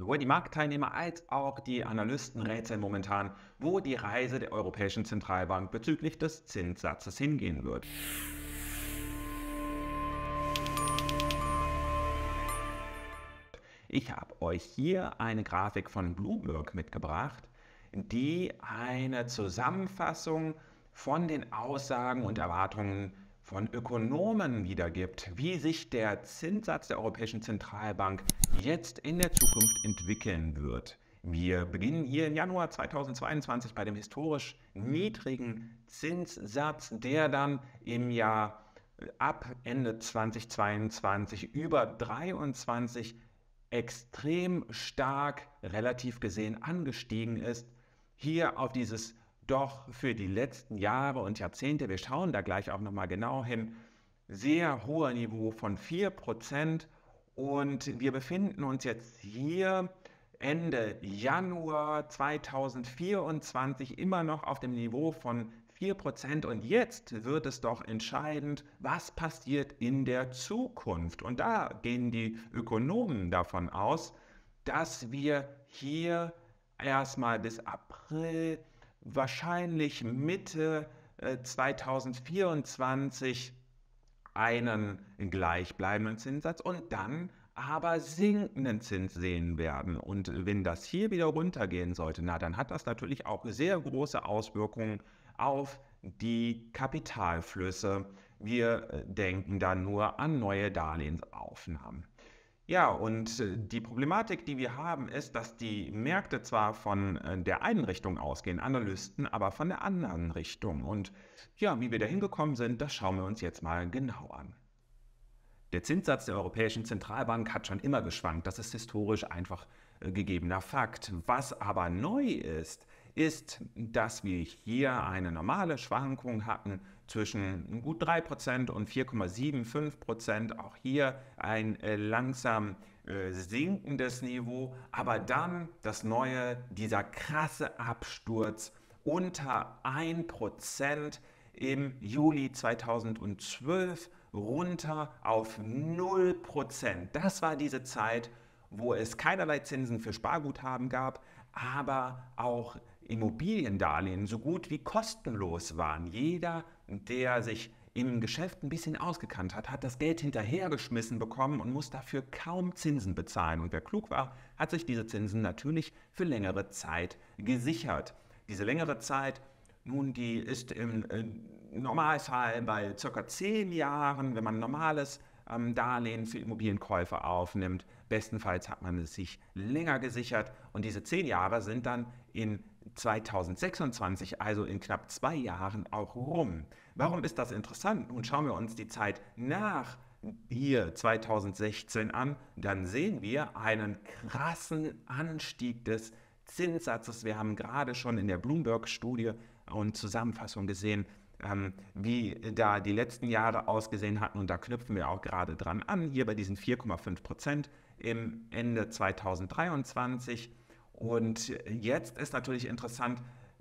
Sowohl die Marktteilnehmer als auch die Analysten rätseln momentan, wo die Reise der Europäischen Zentralbank bezüglich des Zinssatzes hingehen wird. Ich habe euch hier eine Grafik von Bloomberg mitgebracht, die eine Zusammenfassung von den Aussagen und Erwartungen von Ökonomen wiedergibt, wie sich der Zinssatz der Europäischen Zentralbank jetzt in der Zukunft entwickeln wird. Wir beginnen hier im Januar 2022 bei dem historisch niedrigen Zinssatz, der dann im Jahr äh, ab Ende 2022 über 23 extrem stark relativ gesehen angestiegen ist, hier auf dieses doch für die letzten Jahre und Jahrzehnte, wir schauen da gleich auch nochmal genau hin, sehr hoher Niveau von 4%. Und wir befinden uns jetzt hier Ende Januar 2024 immer noch auf dem Niveau von 4%. Und jetzt wird es doch entscheidend, was passiert in der Zukunft. Und da gehen die Ökonomen davon aus, dass wir hier erstmal bis April wahrscheinlich Mitte 2024 äh, einen gleichbleibenden Zinssatz und dann aber sinkenden Zins sehen werden. Und wenn das hier wieder runtergehen sollte, na, dann hat das natürlich auch sehr große Auswirkungen auf die Kapitalflüsse. Wir äh, denken da nur an neue Darlehensaufnahmen. Ja, und äh, die Problematik, die wir haben, ist, dass die Märkte zwar von äh, der einen Richtung ausgehen, Analysten, aber von der anderen Richtung. Und ja, wie wir da hingekommen sind, das schauen wir uns jetzt mal genau an. Der Zinssatz der Europäischen Zentralbank hat schon immer geschwankt. Das ist historisch einfach äh, gegebener Fakt. Was aber neu ist, ist, dass wir hier eine normale Schwankung hatten zwischen gut 3% und 4,75%. Auch hier ein äh, langsam äh, sinkendes Niveau. Aber dann das neue, dieser krasse Absturz unter 1% im Juli 2012 runter auf 0%. Das war diese Zeit, wo es keinerlei Zinsen für Sparguthaben gab, aber auch Immobiliendarlehen so gut wie kostenlos waren. Jeder, der sich im Geschäft ein bisschen ausgekannt hat, hat das Geld hinterhergeschmissen bekommen und muss dafür kaum Zinsen bezahlen. Und wer klug war, hat sich diese Zinsen natürlich für längere Zeit gesichert. Diese längere Zeit, nun, die ist im äh, Normalfall bei circa zehn Jahren, wenn man normales ähm, Darlehen für Immobilienkäufer aufnimmt. Bestenfalls hat man es sich länger gesichert und diese zehn Jahre sind dann in 2026, also in knapp zwei Jahren, auch rum. Warum ist das interessant? Nun schauen wir uns die Zeit nach hier 2016 an, dann sehen wir einen krassen Anstieg des Zinssatzes. Wir haben gerade schon in der Bloomberg-Studie und Zusammenfassung gesehen, ähm, wie da die letzten Jahre ausgesehen hatten. Und da knüpfen wir auch gerade dran an, hier bei diesen 4,5 Prozent im Ende 2023. Und jetzt ist natürlich interessant,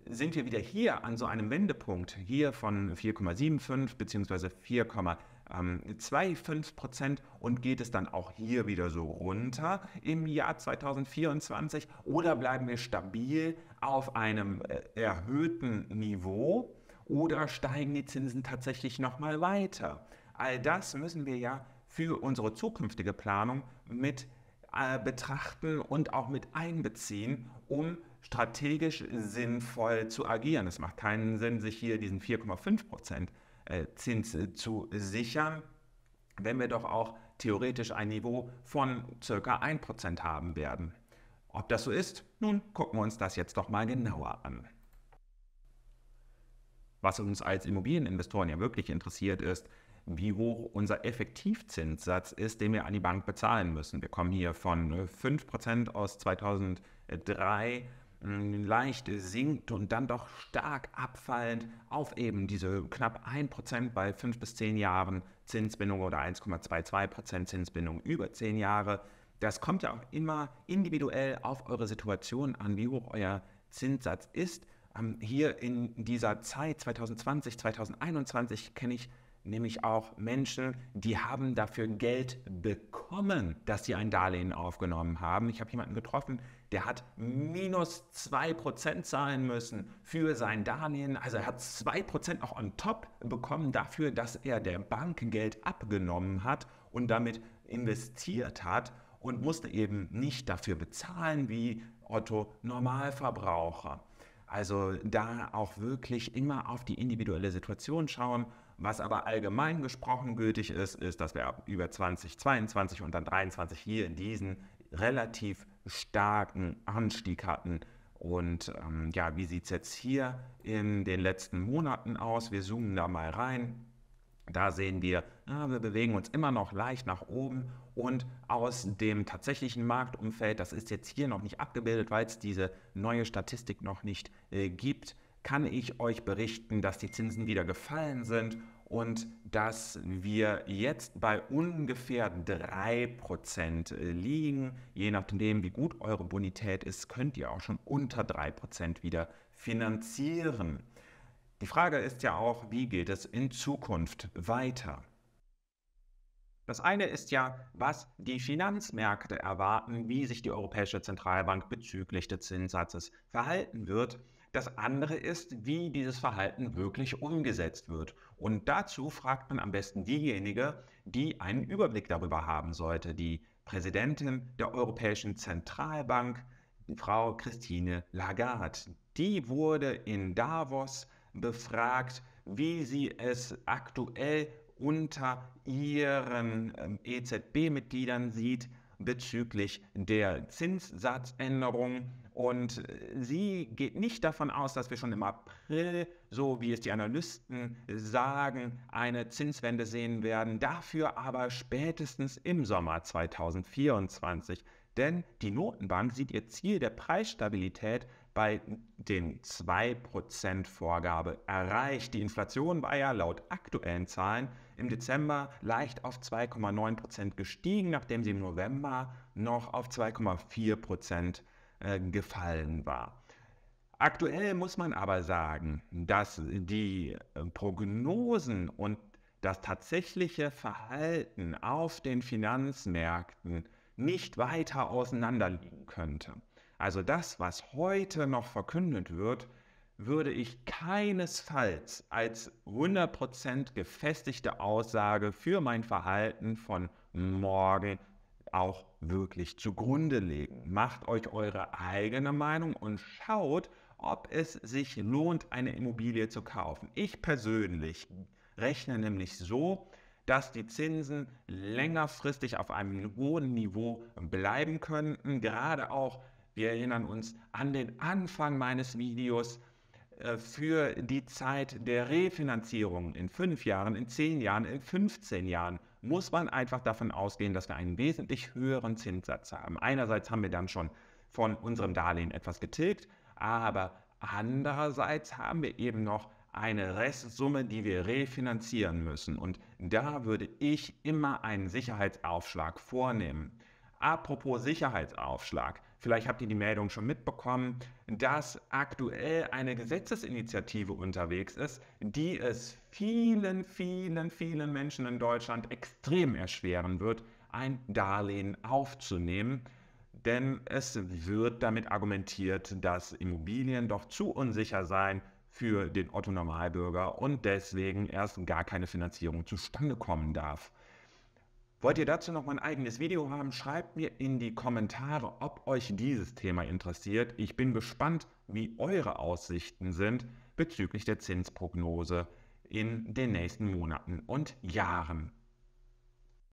sind wir wieder hier an so einem Wendepunkt, hier von 4,75 bzw. 4,25 Prozent und geht es dann auch hier wieder so runter im Jahr 2024 oder bleiben wir stabil auf einem äh, erhöhten Niveau oder steigen die Zinsen tatsächlich nochmal weiter? All das müssen wir ja für unsere zukünftige Planung mit äh, betrachten und auch mit einbeziehen, um strategisch sinnvoll zu agieren. Es macht keinen Sinn, sich hier diesen 4,5 Prozent äh, Zins äh, zu sichern, wenn wir doch auch theoretisch ein Niveau von circa 1 haben werden. Ob das so ist? Nun gucken wir uns das jetzt doch mal genauer an. Was uns als Immobilieninvestoren ja wirklich interessiert ist, wie hoch unser Effektivzinssatz ist, den wir an die Bank bezahlen müssen. Wir kommen hier von 5% ne, aus 2003 leicht sinkt und dann doch stark abfallend auf eben diese knapp 1% bei 5 bis 10 Jahren Zinsbindung oder 1,22% Zinsbindung über 10 Jahre. Das kommt ja auch immer individuell auf eure Situation an, wie hoch euer Zinssatz ist. Ähm, hier in dieser Zeit 2020, 2021 kenne ich nämlich auch Menschen, die haben dafür Geld bekommen, dass sie ein Darlehen aufgenommen haben. Ich habe jemanden getroffen, der hat minus 2% zahlen müssen für sein Darlehen. Also er hat 2% auch on top bekommen dafür, dass er der Bank Geld abgenommen hat und damit investiert hat und musste eben nicht dafür bezahlen wie Otto Normalverbraucher. Also da auch wirklich immer auf die individuelle Situation schauen was aber allgemein gesprochen gültig ist, ist, dass wir über 2022 und dann 2023 hier in diesen relativ starken Anstieg hatten. Und ähm, ja, wie sieht es jetzt hier in den letzten Monaten aus? Wir zoomen da mal rein. Da sehen wir, ja, wir bewegen uns immer noch leicht nach oben und aus dem tatsächlichen Marktumfeld, das ist jetzt hier noch nicht abgebildet, weil es diese neue Statistik noch nicht äh, gibt, kann ich euch berichten, dass die Zinsen wieder gefallen sind und dass wir jetzt bei ungefähr 3% liegen. Je nachdem, wie gut eure Bonität ist, könnt ihr auch schon unter 3% wieder finanzieren. Die Frage ist ja auch, wie geht es in Zukunft weiter? Das eine ist ja, was die Finanzmärkte erwarten, wie sich die Europäische Zentralbank bezüglich des Zinssatzes verhalten wird. Das andere ist, wie dieses Verhalten wirklich umgesetzt wird. Und dazu fragt man am besten diejenige, die einen Überblick darüber haben sollte, die Präsidentin der Europäischen Zentralbank, Frau Christine Lagarde. Die wurde in Davos befragt, wie sie es aktuell unter ihren ähm, EZB-Mitgliedern sieht bezüglich der Zinssatzänderung und äh, sie geht nicht davon aus, dass wir schon im April, so wie es die Analysten sagen, eine Zinswende sehen werden. Dafür aber spätestens im Sommer 2024. Denn die Notenbank sieht ihr Ziel der Preisstabilität bei den 2%-Vorgabe erreicht. Die Inflation war ja laut aktuellen Zahlen im Dezember leicht auf 2,9% gestiegen, nachdem sie im November noch auf 2,4% äh, gefallen war. Aktuell muss man aber sagen, dass die äh, Prognosen und das tatsächliche Verhalten auf den Finanzmärkten nicht weiter auseinanderliegen könnte. Also das, was heute noch verkündet wird, würde ich keinesfalls als 100% gefestigte Aussage für mein Verhalten von morgen auch wirklich zugrunde legen. Macht euch eure eigene Meinung und schaut, ob es sich lohnt, eine Immobilie zu kaufen. Ich persönlich rechne nämlich so, dass die Zinsen längerfristig auf einem hohen Niveau bleiben könnten. Gerade auch, wir erinnern uns an den Anfang meines Videos, äh, für die Zeit der Refinanzierung in fünf Jahren, in zehn Jahren, in 15 Jahren muss man einfach davon ausgehen, dass wir einen wesentlich höheren Zinssatz haben. Einerseits haben wir dann schon von unserem Darlehen etwas getilgt, aber andererseits haben wir eben noch eine Restsumme, die wir refinanzieren müssen. Und da würde ich immer einen Sicherheitsaufschlag vornehmen. Apropos Sicherheitsaufschlag. Vielleicht habt ihr die Meldung schon mitbekommen, dass aktuell eine Gesetzesinitiative unterwegs ist, die es vielen, vielen, vielen Menschen in Deutschland extrem erschweren wird, ein Darlehen aufzunehmen. Denn es wird damit argumentiert, dass Immobilien doch zu unsicher seien für den Otto Normalbürger und deswegen erst gar keine Finanzierung zustande kommen darf. Wollt ihr dazu noch mein eigenes Video haben? Schreibt mir in die Kommentare, ob euch dieses Thema interessiert. Ich bin gespannt, wie eure Aussichten sind bezüglich der Zinsprognose in den nächsten Monaten und Jahren.